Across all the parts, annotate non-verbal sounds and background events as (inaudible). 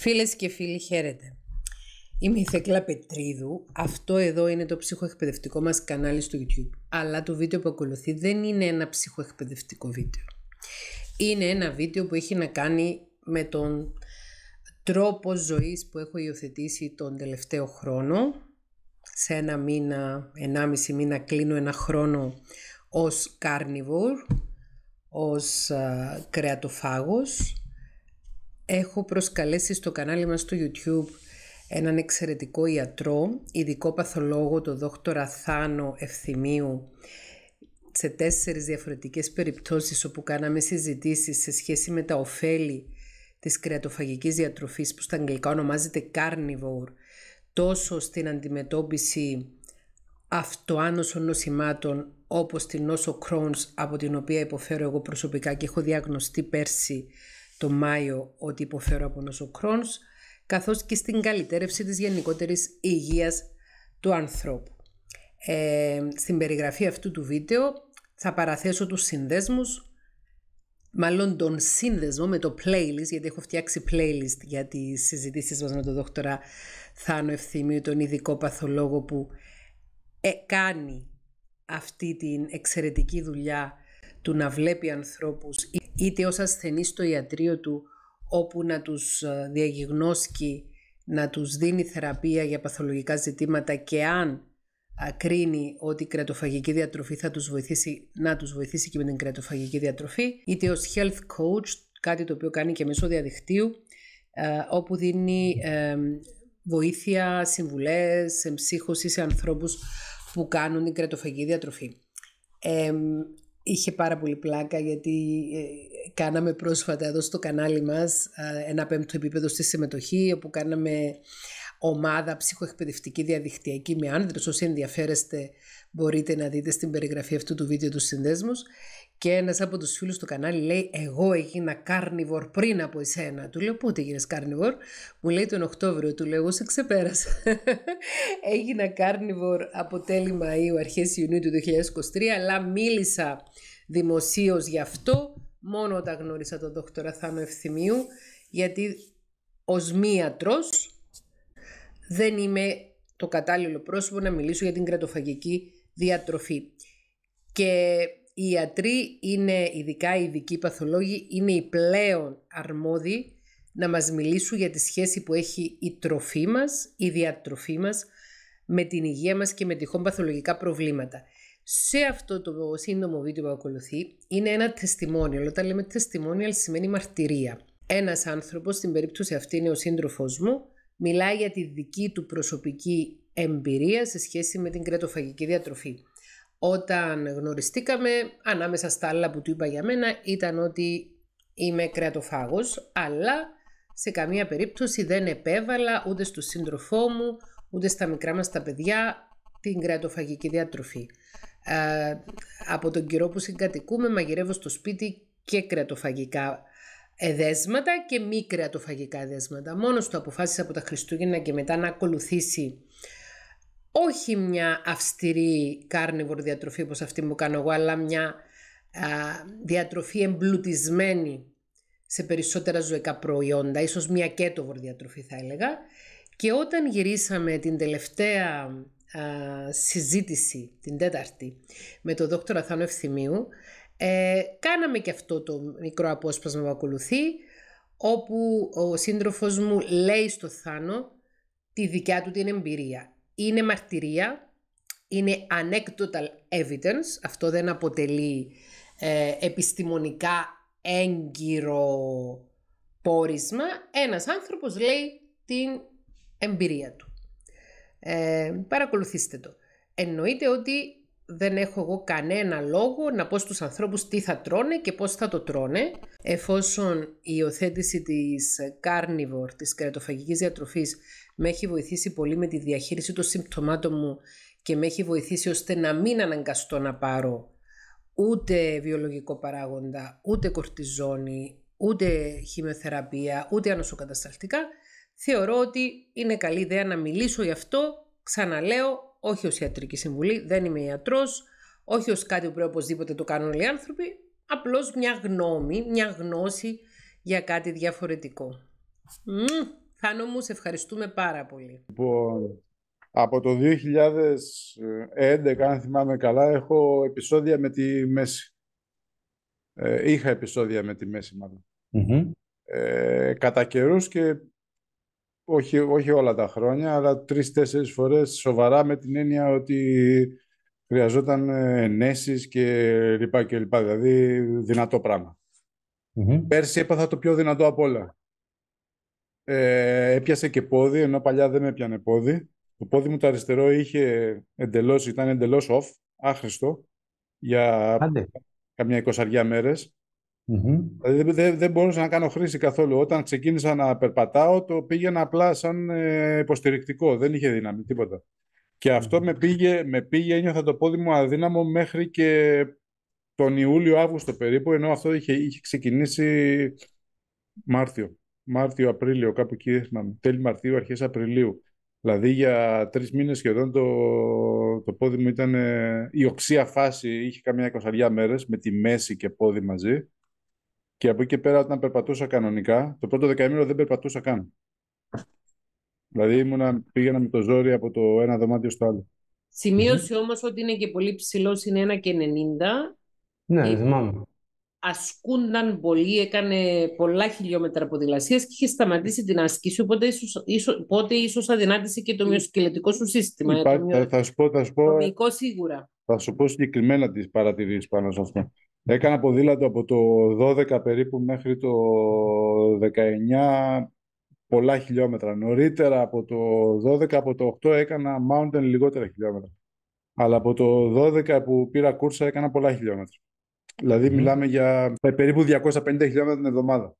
Φίλες και φίλοι, χαίρετε. Είμαι η Θεκλά Πετρίδου. Αυτό εδώ είναι το ψυχοεκπαιδευτικό μας κανάλι στο YouTube. Αλλά το βίντεο που ακολουθεί δεν είναι ένα ψυχοεκπαιδευτικό βίντεο. Είναι ένα βίντεο που έχει να κάνει με τον τρόπο ζωής που έχω υιοθετήσει τον τελευταίο χρόνο. Σε ένα μήνα, ενάμιση μήνα κλείνω ένα χρόνο ως carnivore, ως κρεατοφάγος έχω προσκαλέσει στο κανάλι μας στο YouTube έναν εξαιρετικό ιατρό, ειδικό παθολόγο, τον δόκτορα Θάνο Ευθυμίου, σε τέσσερις διαφορετικές περιπτώσεις όπου κάναμε συζητήσεις σε σχέση με τα ωφέλη της κρεατοφαγικής διατροφής που στα αγγλικά ονομάζεται carnivore, τόσο στην αντιμετώπιση αυτοάνωσων νοσημάτων όπως την νόσο Crohn's από την οποία υποφέρω εγώ προσωπικά και έχω διαγνωστεί πέρσι το Μάιο ότι υποφέρω από νόσο καθώς και στην καλυτέρευση της γενικότερης υγείας του ανθρώπου. Ε, στην περιγραφή αυτού του βίντεο θα παραθέσω τους συνδέσμους, μάλλον τον σύνδεσμο με το playlist, γιατί έχω φτιάξει playlist για τις συζητήσεις μας με τον δόκτωρα Θάνο Ευθυμίου, τον ειδικό παθολόγο που ε, κάνει αυτή την εξαιρετική δουλειά του να βλέπει ανθρώπους είτε ως ασθενή στο ιατρείο του όπου να τους ε, διαγιγνώσκει, να τους δίνει θεραπεία για παθολογικά ζητήματα και αν ε, κρίνει ότι η κρατοφαγική διατροφή θα τους βοηθήσει, να τους βοηθήσει και με την κρατοφαγική διατροφή, είτε ως health coach, κάτι το οποίο κάνει και μέσω διαδικτύου, ε, όπου δίνει βοήθεια, συμβουλές, εμψύχωσης σε ανθρώπους που κάνουν την κρατοφαγική διατροφή είχε πάρα πολύ πλάκα γιατί ε, κάναμε πρόσφατα εδώ στο κανάλι μας ε, ένα πέμπτο επίπεδο στη συμμετοχή όπου κάναμε ομάδα ψυχοεκπαιδευτική διαδικτυακή με άνδρες. Όσοι ενδιαφέρεστε μπορείτε να δείτε στην περιγραφή αυτού του βίντεο τους συνδέσμους και ένας από τους φίλους του κανάλι λέει «Εγώ έγινα carnivore πριν από εσένα». Του λέω «Πότε έγινες carnivore» Μου λέει τον Οκτώβριο, του (laughs) έγινε carnivore από τέλη Μαΐου, αρχές Ιουνίου του 2023, αλλά μίλησα δημοσίως γι' αυτό μόνο όταν γνώρισα τον δόκτωρα Θάνο Ευθυμίου, γιατί ως μίατρο δεν είμαι το κατάλληλο πρόσωπο να μιλήσω για την κρατοφαγική διατροφή. Και οι ιατροί είναι, ειδικά οι ειδικοί παθολόγοι, είναι οι πλέον αρμόδιοι να μας μιλήσουν για τη σχέση που έχει η τροφή μας, η διατροφή μας, με την υγεία μας και με τυχόν παθολογικά προβλήματα. Σε αυτό το σύντομο βίντεο που ακολουθεί είναι ένα testimonial. Όταν λέμε testimonial σημαίνει μαρτυρία. Ένας άνθρωπος, στην περίπτωση αυτή είναι ο σύντροφός μου, μιλάει για τη δική του προσωπική εμπειρία σε σχέση με την κρετοφαγική διατροφή. Όταν γνωριστήκαμε, ανάμεσα στα άλλα που του είπα για μένα, ήταν ότι είμαι κρεατοφάγος, αλλά σε καμία περίπτωση δεν επέβαλα ούτε στο σύντροφό μου, ούτε στα μικρά μας τα παιδιά την κρεατοφαγική διατροφή. Ε, από τον καιρό που συγκατοικούμε μαγειρεύω στο σπίτι και κρεατοφαγικά εδέσματα και μη κρεατοφαγικά εδέσματα. Μόνος το αποφάσισα από τα Χριστούγεννα και μετά να ακολουθήσει όχι μια αυστηρή carnivore διατροφή όπως αυτή που κάνω εγώ, αλλά μια α, διατροφή εμπλουτισμένη σε περισσότερα ζωικά προϊόντα, ίσως μια κέτοβορ διατροφή θα έλεγα. Και όταν γυρίσαμε την τελευταία συζήτηση, την τέταρτη, με τον δόκτωρα Θάνο Ευθυμίου, ε, κάναμε και αυτό το μικρό απόσπασμα που ακολουθεί, όπου ο σύντροφος μου λέει στο Θάνο τη δικιά του την εμπειρία είναι μαρτυρία, είναι anecdotal evidence, αυτό δεν αποτελεί ε, επιστημονικά έγκυρο πόρισμα. Ένας άνθρωπος λέει την εμπειρία του. Ε, παρακολουθήστε το. Εννοείται ότι δεν έχω εγώ κανένα λόγο να πω στους ανθρώπους τι θα τρώνε και πώς θα το τρώνε. Εφόσον η υιοθέτηση της carnivore, της κρετοφαγικής διατροφής, με έχει βοηθήσει πολύ με τη διαχείριση των συμπτωμάτων μου και με έχει βοηθήσει ώστε να μην αναγκαστώ να πάρω ούτε βιολογικό παράγοντα, ούτε κορτιζόνη, ούτε χημειοθεραπεία, ούτε ανοσοκατασταλτικά, θεωρώ ότι είναι καλή ιδέα να μιλήσω γι' αυτό. Ξαναλέω, όχι ως ιατρική συμβουλή, δεν είμαι ιατρός, όχι ως κάτι που πρέπει οπωσδήποτε το κάνουν όλοι οι άνθρωποι, απλώς μια γνώμη, μια γνώση για κάτι διαφορετικό. Χάνο μου, σε ευχαριστούμε πάρα πολύ. από λοιπόν, από το 2011, αν θυμάμαι καλά, έχω επεισόδια με τη μέση. Ε, είχα επεισόδια με τη μέση, Ε, κατά καιρούς και όχι, όχι όλα τα χρόνια, αλλά τρεις-τέσσερις φορές σοβαρά με την έννοια ότι χρειαζόταν ε, ενέσεις και λοιπά και λοιπά, δηλαδή δυνατό Πέρσι έπαθα το πιο δυνατό από όλα. Ε, έπιασε και πόδι, ενώ παλιά δεν με πόδι. Το πόδι μου το αριστερό είχε εντελώς, ήταν εντελώς off, άχρηστο, για Άντε. καμιά εικοσαριά δηλαδή, δεν, δεν μπορούσα να κάνω χρήση καθόλου. Όταν ξεκίνησα να περπατάω, το πήγαινα απλά σαν ε, υποστηρικτικό. Δεν είχε δύναμη, τίποτα. Και αυτο με πήγε, με πήγε, ένιωθα το πόδι μου αδύναμο μέχρι και τον Ιούλιο-Αύγουστο περίπου, ενώ αυτό είχε, είχε ξεκινήσει Μάρτιο. Μάρτιο-Απρίλιο, κάπου εκεί τέλη Μαρτίου, αρχές Απριλίου. Δηλαδή για τρεις μήνες σχεδόν το, το πόδι μου ήταν. Ε, η οξία φάση είχε καμιά εικοσαριά μέρες με τη μέση και πόδι μαζί. Και από εκεί και πέρα, όταν περπατούσα κανονικά, το πρώτο δεκαήμερο δεν περπατούσα καν. Δηλαδή ήμουνα, πήγαινα με το ζόρι από το ένα δωμάτιο στο άλλο. Σημείωσε όμως ότι είναι και πολύ ψηλός, είναι 1,90. Ναι, θυμάμαι ασκούνταν πολύ, έκανε πολλά χιλιόμετρα ποδηλασίας και είχε σταματήσει την άσκηση, οπότε ίσως, ίσως, πότε αδυνάτησε και το ε, μυοσκελετικό σου σύστημα. Υπά, ε, το μυο... Ε, θα, σου πω, σίγουρα. Θα σου πω συγκεκριμένα τις παρατηρήσεις πάνω σε αυτό. Έκανα ποδήλατο από το 12 περίπου μέχρι το 19 πολλά χιλιόμετρα. Νωρίτερα από το 12, από το 8 έκανα mountain λιγότερα χιλιόμετρα. Αλλά από το 12 που πήρα κούρσα έκανα πολλά χιλιόμετρα. Δηλαδή mm. μιλάμε για περίπου 250 χιλιόμετρα την εβδομάδα.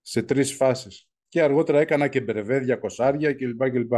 Σε τρεις φάσεις. Και αργότερα έκανα και μπερεβέ, διακοσάρια κλπ. κλπ.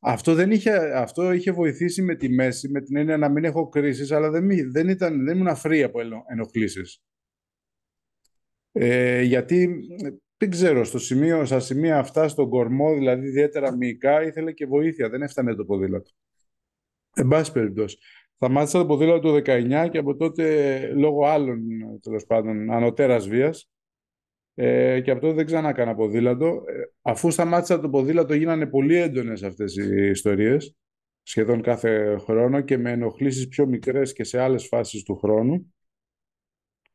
Αυτό, δεν είχε, αυτό είχε βοηθήσει με τη μέση, με την έννοια να μην έχω κρίσεις, αλλά δεν, δεν, ήταν, δεν ήμουν αφρή από ενοχλήσεις. Ε, γιατί δεν ξέρω, στο σημείο, στα σημεία αυτά, στον κορμό, δηλαδή ιδιαίτερα μυϊκά, ήθελε και βοήθεια. Δεν έφτανε το ποδήλατο. Εν πάση περιπτώσει. Σταμάτησα το ποδήλατο το 19 και από τότε λόγω άλλων τέλος πάντων ανωτέρας βίας ε, και από τότε δεν ξανά ποδήλατο. Ε, αφού σταμάτησα το ποδήλατο γίνανε πολύ έντονες αυτές οι ιστορίες σχεδόν κάθε χρόνο και με ενοχλήσεις πιο μικρές και σε άλλες φάσεις του χρόνου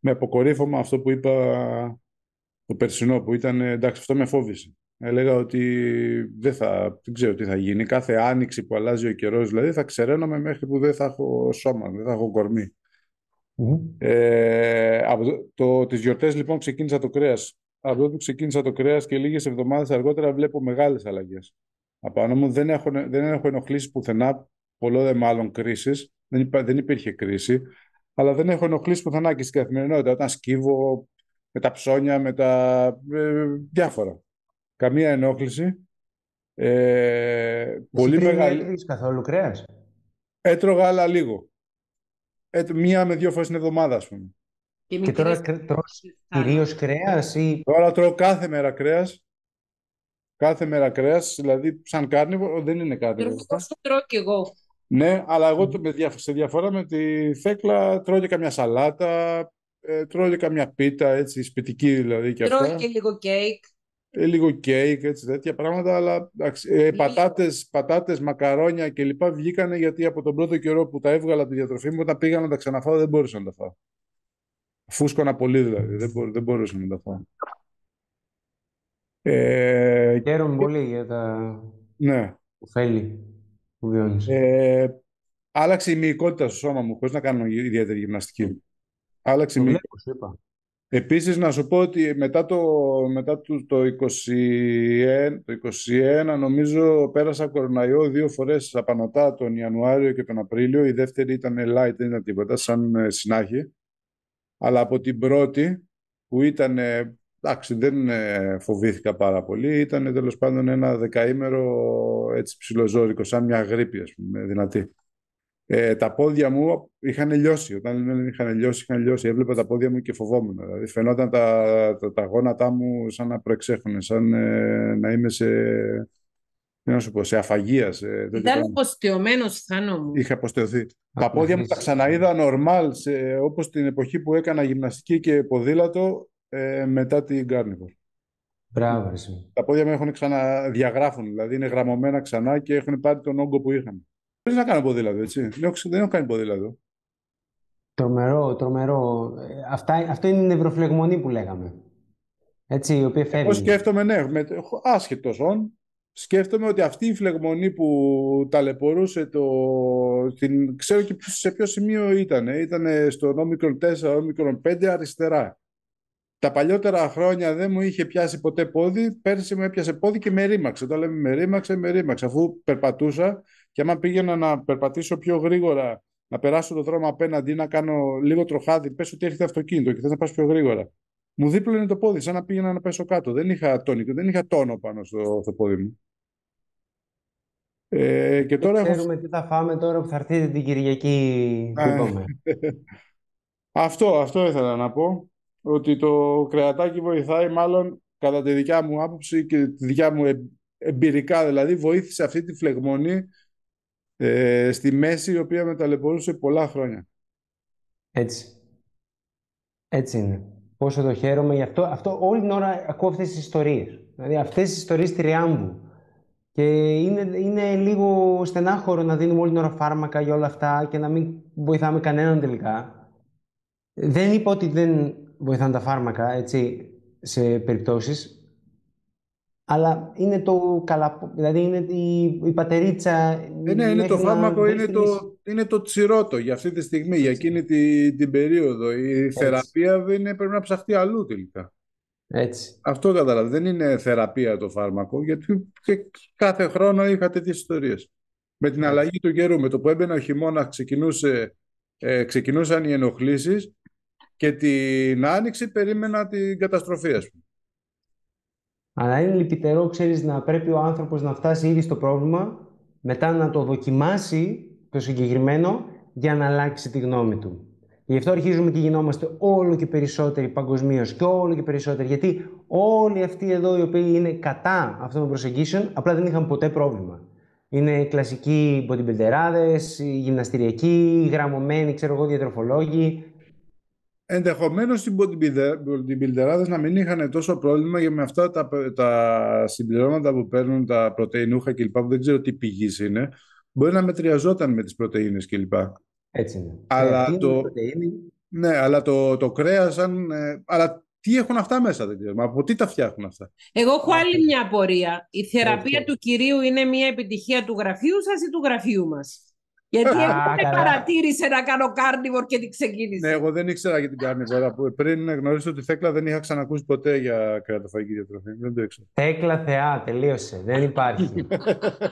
με αποκορύφωμα αυτό που είπα το περσινό που ήταν, ε, εντάξει, αυτό με φόβησε. Έλεγα ότι δεν, θα, δεν ξέρω τι θα γίνει. Κάθε άνοιξη που αλλάζει ο καιρός, δηλαδή, θα ξεραίνομαι μέχρι που δεν θα έχω σώμα, δεν θα έχω κορμί. Mm-hmm. Ε, το, τις γιορτές λοιπόν ξεκίνησα το κρέας. Από τότε που ξεκίνησα το κρέας και λίγες εβδομάδες αργότερα βλέπω μεγάλες αλλαγές. Απάνω μου δεν έχω, δεν έχω ενοχλήσει πουθενά, πολλό δε μάλλον κρίσεις. Δεν, δεν υπήρχε κρίση. Αλλά δεν έχω ενοχλήσει πουθενά και στην καθημερινότητα. Όταν σκύβω, με τα ψώνια, με τα ε, διάφορα. Καμία ενόχληση. Ε, πολύ μεγάλη. Δεν καθόλου κρέας. Έτρωγα άλλα λίγο. μία με δύο φορές την εβδομάδα, ας πούμε. Και, τώρα τρώω κυρίως κρέας ή. Τώρα τρώω κάθε μέρα κρέας. Κάθε μέρα κρέας, δηλαδή σαν κάρνιβο, δεν είναι κάτι. Αυτό τρώω κι εγώ. Ναι, αλλά εγώ σε διαφορά με τη θέκλα τρώω και καμιά σαλάτα, ε, τρώει καμιά πίτα, έτσι, σπιτική δηλαδή και και λίγο κέικ. Ε, λίγο κέικ, έτσι, τέτοια πράγματα, αλλά ε, πατάτες, πατάτες, μακαρόνια κλπ. βγήκανε γιατί από τον πρώτο καιρό που τα έβγαλα τη διατροφή μου, όταν πήγα να τα ξαναφάω δεν μπορούσα να τα φάω. Φούσκωνα πολύ δηλαδή, δεν, μπο, δεν μπορούσα να τα φάω. Ε, Χαίρομαι ε, πολύ για τα ναι. ωφέλη που βιώνεις. Ε, άλλαξε η μυϊκότητα στο σώμα μου, χωρίς να κάνω ιδιαίτερη γυμναστική. Άλλαξε Επίσης να σου πω ότι μετά το, μετά το, το, 21, το 21 νομίζω πέρασα κοροναϊό δύο φορές απανοτά τον Ιανουάριο και τον Απρίλιο. Η δεύτερη ήταν light, δεν ήταν τίποτα, σαν ε, συνάχη. Αλλά από την πρώτη που ήταν, εντάξει δεν ε, φοβήθηκα πάρα πολύ, ήταν τέλος πάντων ένα δεκαήμερο έτσι ψιλοζώρικο, σαν μια γρήπη ας πούμε, δυνατή. Ε, τα πόδια μου είχαν λιώσει. Όταν είχαν λιώσει, είχαν λιώσει. Έβλεπα τα πόδια μου και φοβόμουν. Δηλαδή, φαινόταν τα, τα, γόνατά μου σαν να προεξέχουν, σαν ε, να είμαι σε. Να σου πω, σε αφαγία. Ήταν αποστεωμένος, Θάνο μου. Είχα αποστεωθεί. Τα πόδια μου τα ξαναείδα νορμάλ, όπως την εποχή που έκανα γυμναστική και ποδήλατο ε, μετά την Κάρνιβορ. Μπράβο, Τα πόδια μου έχουν ξαναδιαγράφουν, δηλαδή είναι γραμμωμένα ξανά και έχουν πάρει τον όγκο που είχαν. Πρέπει να κάνω ποδήλατο, έτσι. Δεν έχω κάνει ποδήλατο. Τρομερό, τρομερό. Ε, αυτά, αυτό είναι η νευροφλεγμονή που λέγαμε. Έτσι, η οποία φεύγει. Εγώ σκέφτομαι, ναι, με, όν. σκέφτομαι ότι αυτή η φλεγμονή που ταλαιπωρούσε το... Την, ξέρω και σε ποιο σημείο ήταν. Ήταν στο όμικρον 4, όμικρον 5 αριστερά. Τα παλιότερα χρόνια δεν μου είχε πιάσει ποτέ πόδι. Πέρσι μου έπιασε πόδι και με ρίμαξε. Όταν λέμε με ρίμαξε, με ρίμαξε. Αφού περπατούσα και άμα πήγαινα να περπατήσω πιο γρήγορα, να περάσω το δρόμο απέναντι, να κάνω λίγο τροχάδι, πες ότι έρχεται αυτοκίνητο και θες να πας πιο γρήγορα. Μου δίπλωνε το πόδι, σαν να πήγαινα να πέσω κάτω. Δεν είχα τόνικο, δεν είχα τόνο πάνω στο, στο πόδι μου. Ε, και τώρα ξέρουμε τι θα φάμε τώρα που θα έρθετε την Κυριακή. (laughs) Αυτό, αυτό ήθελα να πω ότι το κρεατάκι βοηθάει μάλλον κατά τη δικιά μου άποψη και τη δικιά μου εμπειρικά δηλαδή βοήθησε αυτή τη φλεγμονή ε, στη μέση η οποία με πολλά χρόνια. Έτσι. Έτσι είναι. Πόσο το χαίρομαι γι' αυτό. Αυτό όλη την ώρα ακούω αυτές τις ιστορίες. Δηλαδή αυτές τις ιστορίες τριάμβου. Και είναι, είναι λίγο στενάχωρο να δίνουμε όλη την ώρα φάρμακα για όλα αυτά και να μην βοηθάμε κανέναν τελικά. Δεν είπα ότι δεν βοηθάνε τα φάρμακα έτσι, σε περιπτώσεις, αλλά είναι το καλά, δηλαδή είναι η, η πατερίτσα... Ε, ναι, είναι το φάρμακο, είναι το, είναι το τσιρότο για αυτή τη στιγμή, για εκείνη την, την περίοδο. Η θεραπεία δεν είναι, πρέπει να ψαχτεί αλλού τελικά. Έτσι. Αυτό καταλαβαίνω. Δεν είναι θεραπεία το φάρμακο, γιατί κάθε χρόνο είχα τέτοιες ιστορίες. Με την αλλαγή του καιρού, με το που έμπαινε ο χειμώνας, ξεκινούσε, ε, ξεκινούσαν οι ενοχλήσεις και την Άνοιξη περίμενα την καταστροφή, ας πούμε. Αλλά είναι λυπητερό, ξέρεις, να πρέπει ο άνθρωπος να φτάσει ήδη στο πρόβλημα, μετά να το δοκιμάσει το συγκεκριμένο για να αλλάξει τη γνώμη του. Γι' αυτό αρχίζουμε και γινόμαστε όλο και περισσότεροι παγκοσμίως και όλο και περισσότεροι. Γιατί όλοι αυτοί εδώ οι οποίοι είναι κατά αυτών των προσεγγίσεων απλά δεν είχαν ποτέ πρόβλημα. Είναι κλασικοί bodybuilderάδε, γυμναστηριακοί, γραμμωμένοι, ξέρω εγώ, διατροφολόγοι, Ενδεχομένως οι bodybuilderάδε να μην είχαν τόσο πρόβλημα για με αυτά τα, τα συμπληρώματα που παίρνουν, τα πρωτεϊνούχα κλπ. που δεν ξέρω τι πηγής είναι, μπορεί να μετριαζόταν με τις πρωτενε κλπ. Έτσι είναι. Αλλά ε, το, ναι, αλλά το, το κρέας, ε, αλλά τι έχουν αυτά μέσα, δεν ξέρω. Από τι τα φτιάχνουν αυτά. Εγώ έχω άλλη μια απορία. Η θεραπεία ναι, του κυρίου είναι μια επιτυχία του γραφείου σας ή του γραφείου μας. Γιατί εγώ δεν παρατήρησε να κάνω κάρνιβορ και την ξεκίνησε. Ναι, εγώ δεν ήξερα για την κάρνιβορ. Πριν γνωρίζω γνωρίσω τη Θέκλα δεν είχα ξανακούσει ποτέ για κρεατοφαγική διατροφή. Δεν το ήξερα. Θέκλα θεά, τελείωσε. Δεν υπάρχει.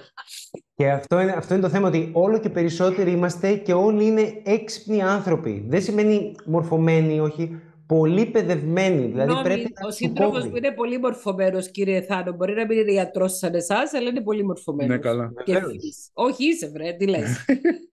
(laughs) και αυτό είναι, αυτό είναι το θέμα ότι όλο και περισσότεροι είμαστε και όλοι είναι έξυπνοι άνθρωποι. Δεν σημαίνει μορφωμένοι, όχι πολύ παιδευμένοι. Δηλαδή πρέπει ο σύντροφο που είναι πολύ μορφωμένος, κύριε Θάνο, μπορεί να μην είναι γιατρό σαν εσάς, αλλά είναι πολύ μορφωμένο. Ναι, καλά. Και Όχι, είσαι βρε, τι λες. (laughs)